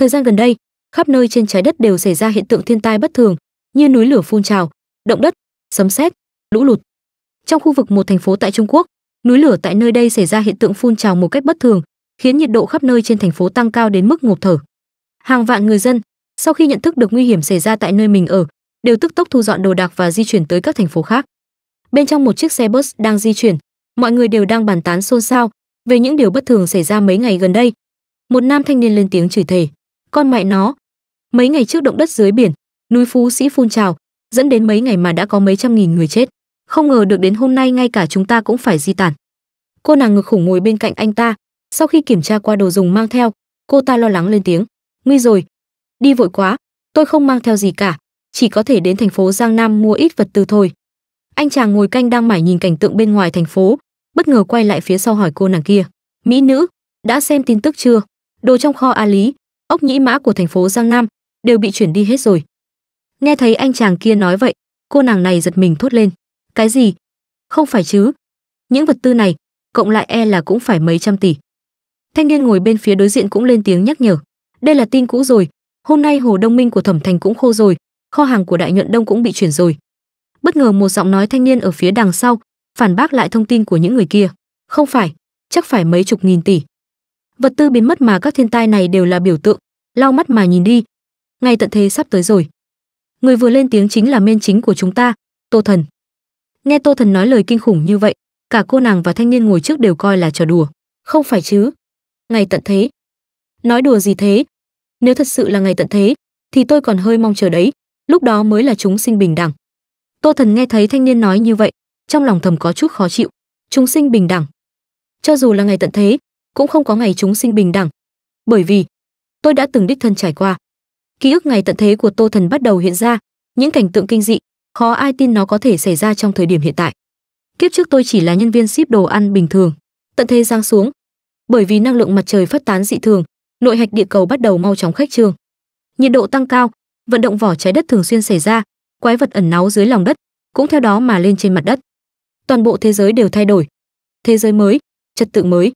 Thời gian gần đây, khắp nơi trên trái đất đều xảy ra hiện tượng thiên tai bất thường, như núi lửa phun trào, động đất, sấm sét, lũ lụt. Trong khu vực một thành phố tại Trung Quốc, núi lửa tại nơi đây xảy ra hiện tượng phun trào một cách bất thường, khiến nhiệt độ khắp nơi trên thành phố tăng cao đến mức ngộp thở. Hàng vạn người dân, sau khi nhận thức được nguy hiểm xảy ra tại nơi mình ở, đều tức tốc thu dọn đồ đạc và di chuyển tới các thành phố khác. Bên trong một chiếc xe bus đang di chuyển, mọi người đều đang bàn tán xôn xao về những điều bất thường xảy ra mấy ngày gần đây. Một nam thanh niên lên tiếng chửi thề con mẹ nó mấy ngày trước động đất dưới biển núi phú sĩ phun trào dẫn đến mấy ngày mà đã có mấy trăm nghìn người chết không ngờ được đến hôm nay ngay cả chúng ta cũng phải di tản cô nàng ngực khủng ngồi bên cạnh anh ta sau khi kiểm tra qua đồ dùng mang theo cô ta lo lắng lên tiếng nguy rồi đi vội quá tôi không mang theo gì cả chỉ có thể đến thành phố giang nam mua ít vật tư thôi anh chàng ngồi canh đang mải nhìn cảnh tượng bên ngoài thành phố bất ngờ quay lại phía sau hỏi cô nàng kia mỹ nữ đã xem tin tức chưa đồ trong kho a lý ốc nhĩ mã của thành phố Giang Nam đều bị chuyển đi hết rồi. Nghe thấy anh chàng kia nói vậy, cô nàng này giật mình thốt lên. Cái gì? Không phải chứ? Những vật tư này, cộng lại e là cũng phải mấy trăm tỷ. Thanh niên ngồi bên phía đối diện cũng lên tiếng nhắc nhở. Đây là tin cũ rồi, hôm nay hồ đông minh của Thẩm Thành cũng khô rồi, kho hàng của Đại Nhuận Đông cũng bị chuyển rồi. Bất ngờ một giọng nói thanh niên ở phía đằng sau phản bác lại thông tin của những người kia. Không phải, chắc phải mấy chục nghìn tỷ vật tư biến mất mà các thiên tai này đều là biểu tượng lau mắt mà nhìn đi ngay tận thế sắp tới rồi người vừa lên tiếng chính là men chính của chúng ta tô thần nghe tô thần nói lời kinh khủng như vậy cả cô nàng và thanh niên ngồi trước đều coi là trò đùa không phải chứ ngày tận thế nói đùa gì thế nếu thật sự là ngày tận thế thì tôi còn hơi mong chờ đấy lúc đó mới là chúng sinh bình đẳng tô thần nghe thấy thanh niên nói như vậy trong lòng thầm có chút khó chịu chúng sinh bình đẳng cho dù là ngày tận thế cũng không có ngày chúng sinh bình đẳng. Bởi vì tôi đã từng đích thân trải qua. Ký ức ngày tận thế của Tô Thần bắt đầu hiện ra, những cảnh tượng kinh dị, khó ai tin nó có thể xảy ra trong thời điểm hiện tại. Kiếp trước tôi chỉ là nhân viên ship đồ ăn bình thường, tận thế giáng xuống. Bởi vì năng lượng mặt trời phát tán dị thường, nội hạch địa cầu bắt đầu mau chóng khách trường. Nhiệt độ tăng cao, vận động vỏ trái đất thường xuyên xảy ra, quái vật ẩn náu dưới lòng đất cũng theo đó mà lên trên mặt đất. Toàn bộ thế giới đều thay đổi. Thế giới mới, trật tự mới.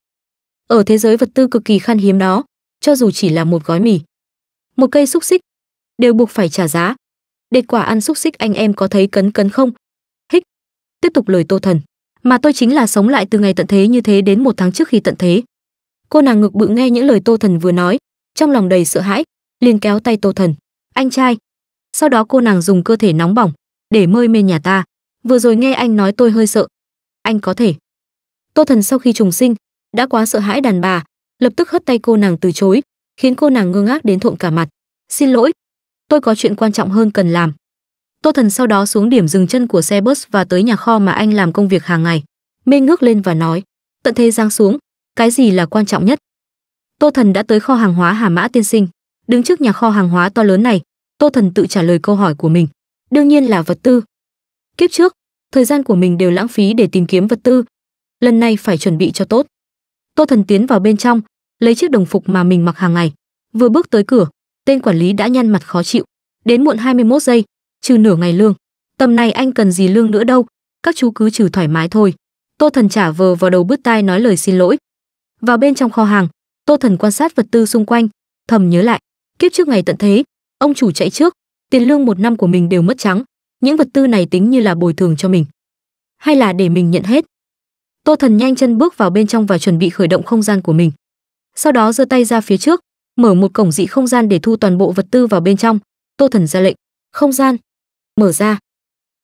Ở thế giới vật tư cực kỳ khan hiếm đó, cho dù chỉ là một gói mì, một cây xúc xích, đều buộc phải trả giá. Để quả ăn xúc xích anh em có thấy cấn cấn không? Hích. Tiếp tục lời Tô Thần, mà tôi chính là sống lại từ ngày tận thế như thế đến một tháng trước khi tận thế. Cô nàng ngực bự nghe những lời Tô Thần vừa nói, trong lòng đầy sợ hãi, liền kéo tay Tô Thần, "Anh trai." Sau đó cô nàng dùng cơ thể nóng bỏng để mơi mê nhà ta. Vừa rồi nghe anh nói tôi hơi sợ. Anh có thể. Tô Thần sau khi trùng sinh, đã quá sợ hãi đàn bà lập tức hất tay cô nàng từ chối khiến cô nàng ngơ ngác đến thộn cả mặt xin lỗi tôi có chuyện quan trọng hơn cần làm tô thần sau đó xuống điểm dừng chân của xe bus và tới nhà kho mà anh làm công việc hàng ngày mê ngước lên và nói tận thế giang xuống cái gì là quan trọng nhất tô thần đã tới kho hàng hóa hà mã tiên sinh đứng trước nhà kho hàng hóa to lớn này tô thần tự trả lời câu hỏi của mình đương nhiên là vật tư kiếp trước thời gian của mình đều lãng phí để tìm kiếm vật tư lần này phải chuẩn bị cho tốt tô thần tiến vào bên trong lấy chiếc đồng phục mà mình mặc hàng ngày vừa bước tới cửa tên quản lý đã nhăn mặt khó chịu đến muộn 21 giây trừ nửa ngày lương tầm này anh cần gì lương nữa đâu các chú cứ trừ thoải mái thôi tô thần trả vờ vào đầu bứt tai nói lời xin lỗi vào bên trong kho hàng tô thần quan sát vật tư xung quanh thầm nhớ lại kiếp trước ngày tận thế ông chủ chạy trước tiền lương một năm của mình đều mất trắng những vật tư này tính như là bồi thường cho mình hay là để mình nhận hết Tô Thần nhanh chân bước vào bên trong và chuẩn bị khởi động không gian của mình. Sau đó giơ tay ra phía trước, mở một cổng dị không gian để thu toàn bộ vật tư vào bên trong. Tô Thần ra lệnh, "Không gian, mở ra."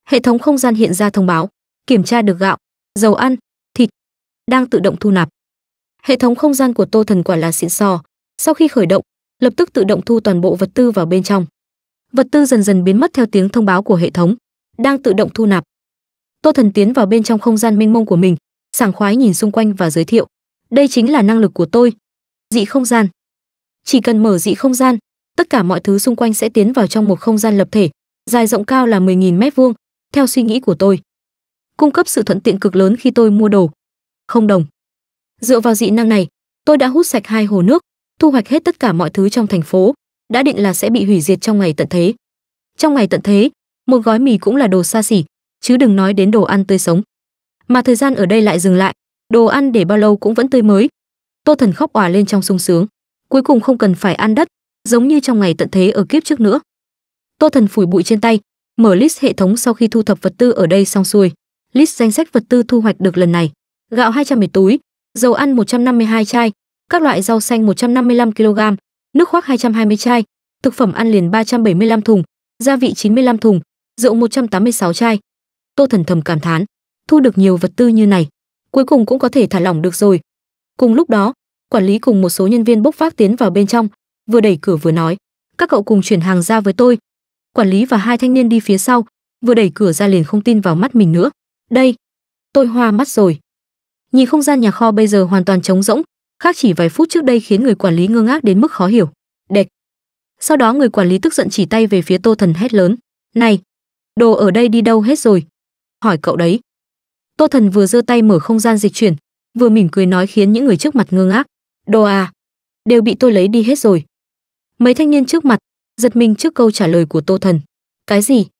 Hệ thống không gian hiện ra thông báo, kiểm tra được gạo, dầu ăn, thịt đang tự động thu nạp. Hệ thống không gian của Tô Thần quả là xịn sò, sau khi khởi động, lập tức tự động thu toàn bộ vật tư vào bên trong. Vật tư dần dần biến mất theo tiếng thông báo của hệ thống, đang tự động thu nạp. Tô Thần tiến vào bên trong không gian mênh mông của mình, sảng khoái nhìn xung quanh và giới thiệu đây chính là năng lực của tôi dị không gian chỉ cần mở dị không gian tất cả mọi thứ xung quanh sẽ tiến vào trong một không gian lập thể dài rộng cao là 10.000 mét vuông theo suy nghĩ của tôi cung cấp sự thuận tiện cực lớn khi tôi mua đồ không đồng dựa vào dị năng này tôi đã hút sạch hai hồ nước thu hoạch hết tất cả mọi thứ trong thành phố đã định là sẽ bị hủy diệt trong ngày tận thế trong ngày tận thế một gói mì cũng là đồ xa xỉ chứ đừng nói đến đồ ăn tươi sống mà thời gian ở đây lại dừng lại đồ ăn để bao lâu cũng vẫn tươi mới tô thần khóc òa lên trong sung sướng cuối cùng không cần phải ăn đất giống như trong ngày tận thế ở kiếp trước nữa tô thần phủi bụi trên tay mở list hệ thống sau khi thu thập vật tư ở đây xong xuôi list danh sách vật tư thu hoạch được lần này gạo 210 túi dầu ăn 152 chai các loại rau xanh 155 kg nước khoác 220 chai thực phẩm ăn liền 375 thùng gia vị 95 thùng rượu 186 chai tô thần thầm cảm thán thu được nhiều vật tư như này cuối cùng cũng có thể thả lỏng được rồi cùng lúc đó quản lý cùng một số nhân viên bốc phát tiến vào bên trong vừa đẩy cửa vừa nói các cậu cùng chuyển hàng ra với tôi quản lý và hai thanh niên đi phía sau vừa đẩy cửa ra liền không tin vào mắt mình nữa đây tôi hoa mắt rồi nhìn không gian nhà kho bây giờ hoàn toàn trống rỗng khác chỉ vài phút trước đây khiến người quản lý ngơ ngác đến mức khó hiểu đệch sau đó người quản lý tức giận chỉ tay về phía tô thần hét lớn này đồ ở đây đi đâu hết rồi hỏi cậu đấy Tô Thần vừa giơ tay mở không gian dịch chuyển, vừa mỉm cười nói khiến những người trước mặt ngơ ngác. Đồ à, đều bị tôi lấy đi hết rồi. Mấy thanh niên trước mặt, giật mình trước câu trả lời của Tô Thần. Cái gì?